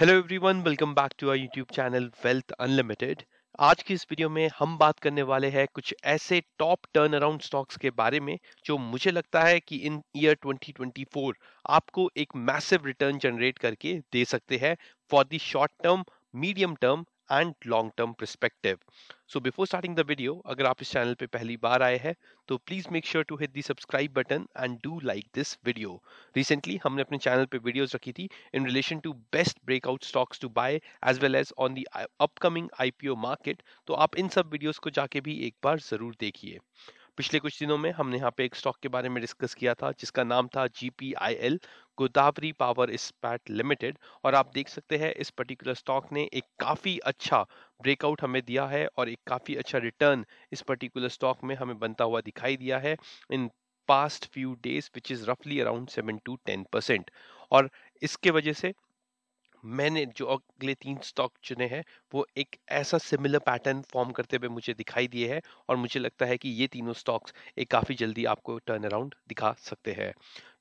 Hello everyone welcome back to our YouTube channel Wealth Unlimited आज की इस video में हम बात करने वाले हैं कुछ ऐसे टॉप टर्न अराउंड स्टॉक्स के बारे में जो मुझे लगता है कि इन ईयर 2024 आपको एक मैसिव रिटर्न जनरेट करके दे सकते हैं for the short term medium term and long term perspective so before starting the video अगर आप इस चैनल पर पहली बार आए हैं तो please make sure to hit the subscribe button and do like this video recently हमने अपने चैनल पर वीडियोज रखी थी in relation to best breakout stocks to buy as well as on the upcoming IPO market तो आप इन सब videos को जाके भी एक बार ज़रूर देखिए पिछले कुछ दिनों में हमने यहाँ पे एक स्टॉक के बारे में डिस्कस किया था जिसका नाम था G P I L Godavari power Ispat limited और आप देख सकते हैं इस पर्टिकुलर स्टॉक ने एक काफ़ी अच्छा ब्रेकआउट हमें दिया है और एक काफ़ी अच्छा रिटर्न इस पर्टिकुलर स्टॉक में हमें बनता हुआ दिखाई दिया है in past few days which is रफली around seven to ten percent और इसके वजह से मैंने जो अगले तीन स्टॉक चुने हैं वो एक ऐसा सिमिलर पैटर्न फॉर्म करते हुए मुझे दिखाई दिए हैं और मुझे लगता है कि ये तीनों स्टॉक्स एक काफ़ी जल्दी आपको टर्न अराउंड दिखा सकते हैं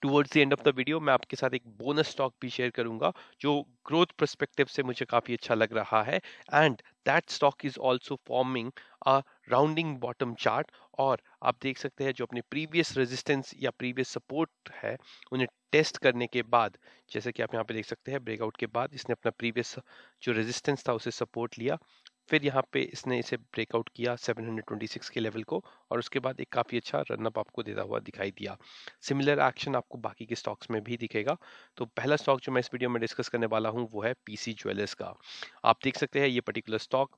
towards the end of the video मैं आपके साथ एक बोनस स्टॉक भी शेयर करूंगा जो ग्रोथ परस्पेक्टिव से मुझे काफ़ी अच्छा लग रहा है and that stock is also forming a rounding bottom chart और आप देख सकते हैं जो अपने प्रीवियस रेजिस्टेंस या प्रीवियस सपोर्ट है उन्हें टेस्ट करने के बाद जैसे कि आप यहाँ पे देख सकते हैं ब्रेकआउट के बाद इसने अपना प्रीवियस जो रेजिस्टेंस था उसे सपोर्ट लिया फिर यहाँ पे इसने इसे ब्रेकआउट किया 726 के लेवल को और उसके बाद एक काफ़ी अच्छा रनअप आपको देता हुआ दिखाई दिया सिमिलर एक्शन आपको बाकी के स्टॉक्स में भी दिखेगा तो पहला स्टॉक जो मैं इस वीडियो में डिस्कस करने वाला हूँ वो है पीसी ज्वेलर्स का आप देख सकते हैं ये पर्टिकुलर स्टॉक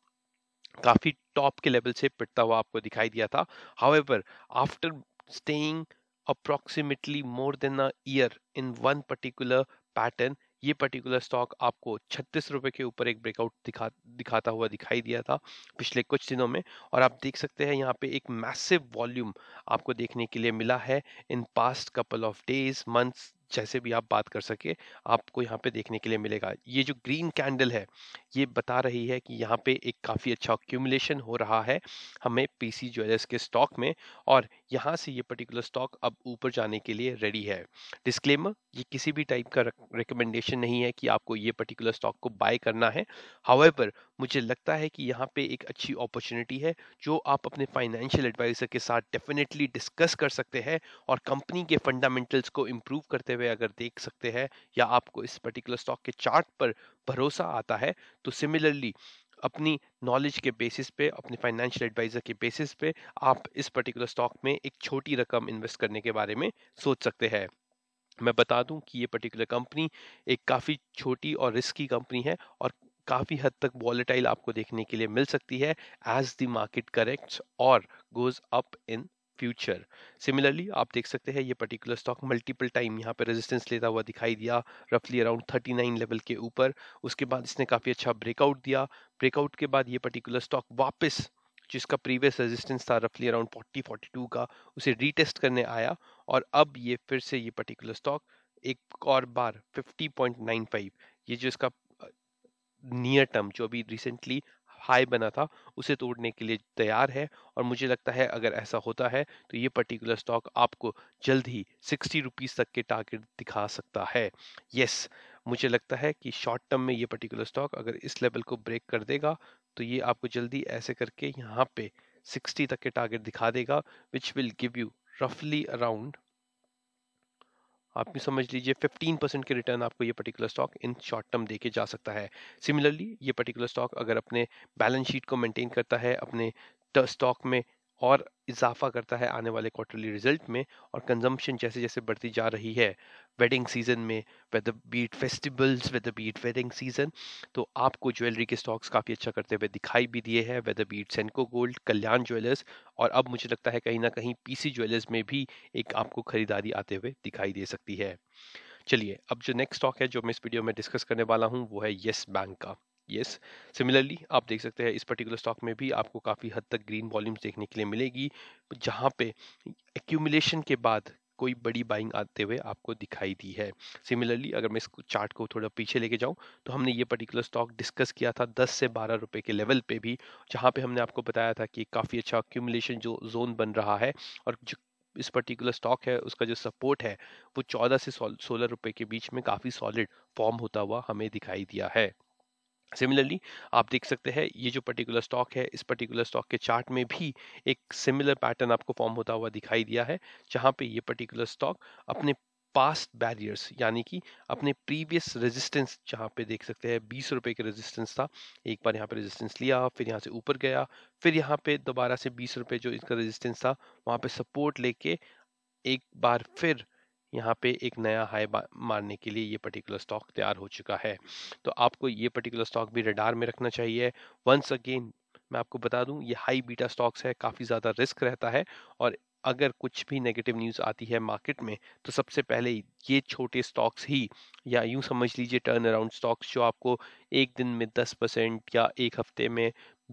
काफ़ी टॉप के लेवल से पिटता हुआ आपको दिखाई दिया था however after staying approximately more than a year in one particular pattern ये पर्टिकुलर स्टॉक आपको छत्तीस रुपए के ऊपर एक ब्रेकआउट दिखा दिखाता हुआ दिखाई दिया था पिछले कुछ दिनों में और आप देख सकते हैं यहाँ पे एक मैसिव वॉल्यूम आपको देखने के लिए मिला है in past couple of days months जैसे भी आप बात कर सके आपको यहाँ पे देखने के लिए मिलेगा ये जो ग्रीन कैंडल है ये बता रही है कि यहाँ पे एक काफ़ी अच्छा अक्यूमुलेशन हो रहा है हमें पीसी ज्वेलर्स के स्टॉक में और यहाँ से ये पर्टिकुलर स्टॉक अब ऊपर जाने के लिए रेडी है डिस्क्लेमर ये किसी भी टाइप का रिकमेंडेशन नहीं है कि आपको ये पर्टिकुलर स्टॉक को बाय करना है हावेवर मुझे लगता है कि यहाँ पे एक अच्छी अपॉर्चुनिटी है जो आप अपने फाइनेंशियल एडवाइज़र के साथ डेफिनेटली डिस्कस कर सकते हैं और कंपनी के फंडामेंटल्स को इम्प्रूव करते हुए अगर देख सकते हैं या आपको इस पर्टिकुलर स्टॉक के चार्ट पर भरोसा आता है तो सिमिलरली अपनी नॉलेज के बेसिस पे अपने फाइनेंशियल एडवाइज़र के बेसिस पे आप इस पर्टिकुलर स्टॉक में एक छोटी रकम इन्वेस्ट करने के बारे में सोच सकते हैं मैं बता दूं कि ये पर्टिकुलर कंपनी एक काफ़ी छोटी और रिस्की कंपनी है और काफ़ी हद तक वॉलेटाइल आपको देखने के लिए मिल सकती है एज द मार्केट करेक्ट और goes up in future similarly आप देख सकते हैं ये पर्टिकुलर स्टॉक मल्टीपल टाइम यहाँ पे रेजिस्टेंस लेता हुआ दिखाई दिया रफली अराउंड 39 लेवल के ऊपर उसके बाद इसने काफ़ी अच्छा ब्रेकआउट दिया ब्रेकआउट के बाद ये पर्टिकुलर स्टॉक वापस जिसका प्रीवियस रेजिस्टेंस था रफली अराउंड 40 42 का उसे रीटेस्ट करने आया और अब ये फिर से ये पर्टिकुलर स्टॉक एक और बार फाइव ये जो इसका नियर टर्म जो अभी रिसेंटली हाई बना था उसे तोड़ने के लिए तैयार है और मुझे लगता है अगर ऐसा होता है तो ये पर्टिकुलर स्टॉक आपको जल्द ही सिक्सटी रुपीज़ तक के टारगेट दिखा सकता है यस मुझे लगता है कि शॉर्ट टर्म में ये पर्टिकुलर स्टॉक अगर इस लेवल को ब्रेक कर देगा तो ये आपको जल्दी ऐसे करके यहाँ पे सिक्सटी तक के टारगेट दिखा देगा विच विल गिव यू रफली अराउंड आप भी समझ लीजिए 15 परसेंट के रिटर्न आपको ये particular stock in short term दे के जा सकता है सिमिलरली ये पर्टिकुलर स्टॉक अगर अपने बैलेंस शीट को मेंटेन करता है अपने स्टॉक में और इजाफा करता है आने वाले क्वार्टरली रिजल्ट में और कंजम्पशन जैसे जैसे बढ़ती जा रही है वेडिंग सीजन में whether be festivals whether be wedding season तो आपको ज्वेलरी के स्टॉक्स काफ़ी अच्छा करते हुए दिखाई भी दिए हैं whether be Senco gold Kalyan jewellers और अब मुझे लगता है कहीं ना कहीं पीसी ज्वेलर्स में भी एक आपको खरीदारी आते हुए दिखाई दे सकती है चलिए अब जो नेक्स्ट स्टॉक है जो मैं इस वीडियो में डिस्कस करने वाला हूँ वो है येस बैंक का येस सिमिलरली आप देख सकते हैं इस पर्टिकुलर स्टॉक में भी आपको काफ़ी हद तक ग्रीन वॉल्यूम्स देखने के लिए मिलेगी जहाँ पे एक्यूमुलेशन के बाद कोई बड़ी बाइंग आते हुए आपको दिखाई दी है सिमिलरली अगर मैं इस चार्ट को थोड़ा पीछे लेके जाऊं तो हमने ये पर्टिकुलर स्टॉक डिस्कस किया था 10 से 12 रुपए के लेवल पे भी जहां पे हमने आपको बताया था कि काफ़ी अच्छा एक्यूमुलेशन जो जोन बन रहा है और जो इस पर्टिकुलर स्टॉक है उसका जो सपोर्ट है वो चौदह से सोलह रुपये के बीच में काफ़ी सॉलिड फॉर्म होता हुआ हमें दिखाई दिया है सिमिलरली आप देख सकते हैं ये जो पर्टिकुलर स्टॉक है इस पर्टिकुलर स्टॉक के चार्ट में भी एक सिमिलर पैटर्न आपको फॉर्म होता हुआ दिखाई दिया है जहाँ पे ये पर्टिकुलर स्टॉक अपने पास्ट बैरियर्स यानी कि अपने प्रीवियस रेजिस्टेंस जहाँ पे देख सकते हैं बीस रुपए के रेजिस्टेंस था एक बार यहाँ पे रेजिस्टेंस लिया फिर यहाँ से ऊपर गया फिर यहाँ पे दोबारा से बीस रुपए जो इसका रेजिस्टेंस था वहाँ पे सपोर्ट लेके एक बार फिर यहाँ पे एक नया हाई मारने के लिए ये पर्टिकुलर स्टॉक तैयार हो चुका है तो आपको ये पर्टिकुलर स्टॉक भी रडार में रखना चाहिए वंस अगेन मैं आपको बता दूं ये हाई बीटा स्टॉक्स है काफ़ी ज़्यादा रिस्क रहता है और अगर कुछ भी नेगेटिव न्यूज़ आती है मार्केट में तो सबसे पहले ये छोटे स्टॉक्स ही या यूँ समझ लीजिए टर्न अराउंड स्टॉक्स जो आपको एक दिन में 10 परसेंट या एक हफ्ते में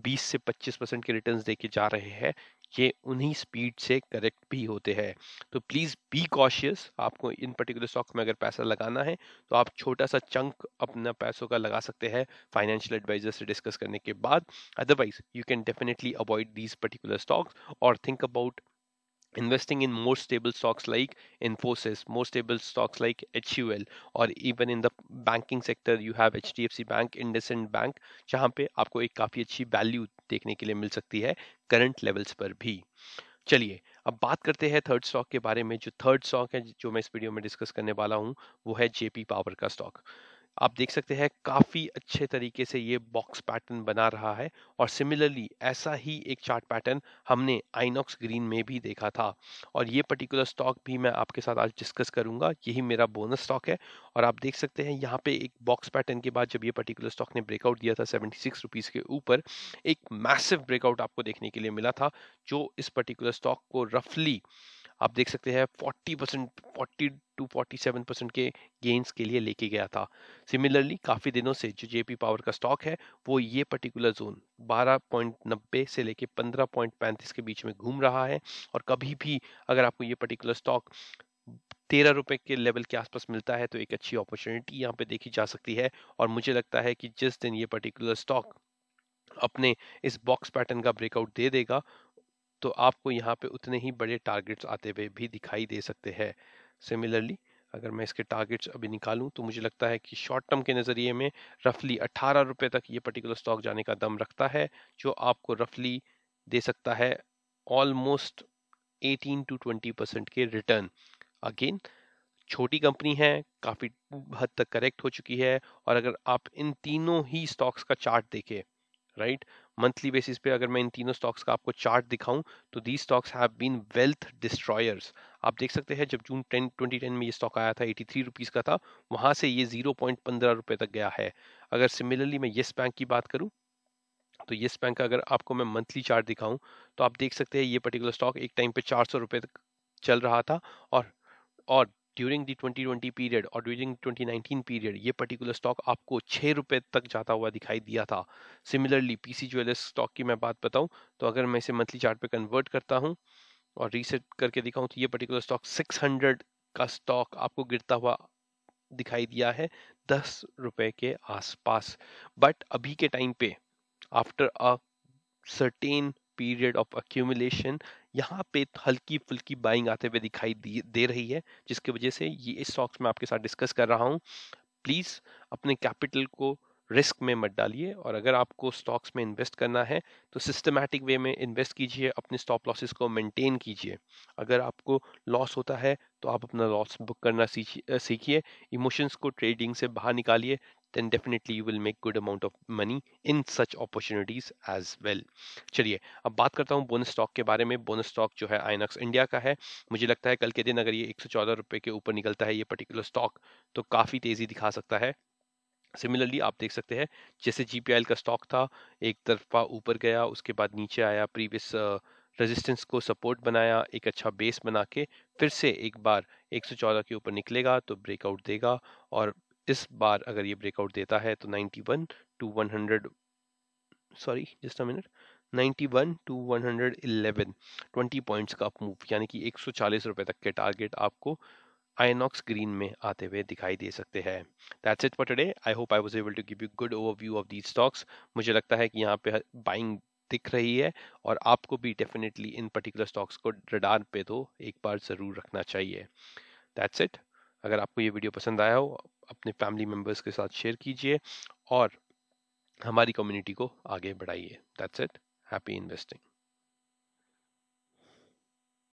20 से 25 परसेंट के रिटर्न्स देके जा रहे हैं ये उन्हीं स्पीड से करेक्ट भी होते हैं तो प्लीज़ बी कॉशियस आपको इन पर्टिकुलर स्टॉक में अगर पैसा लगाना है तो आप छोटा सा चंक अपना पैसों का लगा सकते हैं फाइनेंशियल एडवाइजर से डिस्कस करने के बाद otherwise you can definitely avoid these particular stocks और think about investing in more stable stocks like Infosys, more stable stocks like HUL or even in the banking sector you have HDFC Bank, IndusInd Bank जहाँ पे आपको एक काफ़ी अच्छी value देखने के लिए मिल सकती है current levels पर भी चलिए अब बात करते हैं थर्ड स्टॉक के बारे में जो थर्ड स्टॉक है जो मैं इस वीडियो में डिस्कस करने वाला हूँ वो है जेपी पावर का स्टॉक आप देख सकते हैं काफ़ी अच्छे तरीके से ये बॉक्स पैटर्न बना रहा है और सिमिलरली ऐसा ही एक चार्ट पैटर्न हमने आइनॉक्स ग्रीन में भी देखा था और ये पर्टिकुलर स्टॉक भी मैं आपके साथ आज डिस्कस करूंगा यही मेरा बोनस स्टॉक है और आप देख सकते हैं यहाँ पे एक बॉक्स पैटर्न के बाद जब ये पर्टिकुलर स्टॉक ने ब्रेकआउट दिया था सेवेंटी सिक्स रुपीज़ के ऊपर एक मैसिव ब्रेकआउट आपको देखने के लिए मिला था जो इस पर्टिकुलर स्टॉक को रफली आप देख सकते हैं 40 percent forty two forty seven percent के गेंस के लिए लेके गया था सिमिलरली काफ़ी दिनों से जो जेपी पावर का स्टॉक है वो ये पर्टिकुलर जोन बारह पॉइंट नब्बे से लेके पंद्रह पॉइंट पैंतीस के बीच में घूम रहा है और कभी भी अगर आपको ये पर्टिकुलर स्टॉक तेरह रुपए के लेवल के आसपास मिलता है तो एक अच्छी अपॉर्चुनिटी यहाँ पे देखी जा सकती है और मुझे लगता है कि जिस दिन ये पर्टिकुलर स्टॉक अपने इस बॉक्स पैटर्न का ब्रेकआउट दे देगा तो आपको यहाँ पे उतने ही बड़े टारगेट्स आते हुए भी दिखाई दे सकते हैं सिमिलरली अगर मैं इसके टारगेट्स अभी निकालूं तो मुझे लगता है कि शॉर्ट टर्म के नज़रिए में रफली अट्ठारह रुपये तक ये पर्टिकुलर स्टॉक जाने का दम रखता है जो आपको रफली दे सकता है ऑलमोस्ट 18 टू 20 परसेंट के रिटर्न अगेन छोटी कंपनी है काफ़ी हद तक करेक्ट हो चुकी है और अगर आप इन तीनों ही स्टॉक्स का चार्ट देखें राइट right? मंथली बेसिस पे अगर मैं इन तीनों स्टॉक्स का आपको चार्ट दिखाऊं तो the stocks have been wealth destroyers आप देख सकते हैं जब जून टेन ट्वेंटी टेन में ये स्टॉक आया था एटी थ्री रुपीज़ का था वहाँ से ये जीरो पॉइंट पंद्रह रुपये तक गया है अगर सिमिलरली मैं येस बैंक की बात करूँ तो येस बैंक का अगर आपको मैं मंथली चार्ट दिखाऊं तो आप देख सकते हैं ये पर्टिकुलर स्टॉक एक टाइम पे चार सौ रुपये तक चल रहा था और और ड्यूरिंग दी 2020 पीरियड और ड्यूरिंग 2019 पीरियड ये पर्टिकुलर स्टॉक आपको छः रुपये तक जाता हुआ दिखाई दिया था similarly P C jewellers stock की मैं बात बताऊँ तो अगर मैं इसे मंथली चार्ट पे कन्वर्ट करता हूँ और रीसेट करके दिखाऊँ तो ये पर्टिकुलर स्टॉक 600 का स्टॉक आपको गिरता हुआ दिखाई दिया है दस रुपये के आसपास बट अभी के टाइम पे after a certain period of accumulation यहाँ पे हल्की फुल्की बाइंग आते हुए दिखाई दे रही है जिसकी वजह से ये इस स्टॉक्स में आपके साथ डिस्कस कर रहा हूँ प्लीज़ अपने कैपिटल को रिस्क में मत डालिए और अगर आपको स्टॉक्स में इन्वेस्ट करना है तो सिस्टमैटिक वे में इन्वेस्ट कीजिए अपने स्टॉप लॉसेस को मेंटेन कीजिए अगर आपको लॉस होता है तो आप अपना लॉस बुक करना सीखिए इमोशंस को ट्रेडिंग से बाहर निकालिए then definitely you will make good amount of money in such opportunities as well चलिए अब बात करता हूँ बोनस स्टॉक के बारे में बोनस स्टॉक जो है आइनक्स इंडिया का है मुझे लगता है कल के दिन अगर ये एक रुपए के ऊपर निकलता है ये पर्टिकुलर स्टॉक तो काफ़ी तेज़ी दिखा सकता है सिमिलरली आप देख सकते हैं जैसे जी का स्टॉक था एक तरफा ऊपर गया उसके बाद नीचे आया प्रीवियस रेजिस्टेंस को सपोर्ट बनाया एक अच्छा बेस बना के फिर से एक बार 114 के ऊपर निकलेगा तो ब्रेकआउट देगा और इस बार अगर ये ब्रेकआउट देता है तो 91 to 100 sorry just a minute 91 to 111 20 points का अप मूव यानी कि 140 रुपए तक के टारगेट आपको आईनॉक्स ग्रीन में आते हुए दिखाई दे सकते हैं that's it for today I hope I was able to give you good overview of these stocks मुझे लगता है कि यहाँ पे बाइंग दिख रही है और आपको भी डेफिनेटली इन पर्टिकुलर स्टॉक्स को रडार पे तो एक बार ज़रूर रखना चाहिए दैट्स इट अगर आपको ये वीडियो पसंद आया हो अपने फैमिली मेम्बर्स के साथ शेयर कीजिए और हमारी कम्युनिटी को आगे बढ़ाइए दैट्स इट हैप्पी इन्वेस्टिंग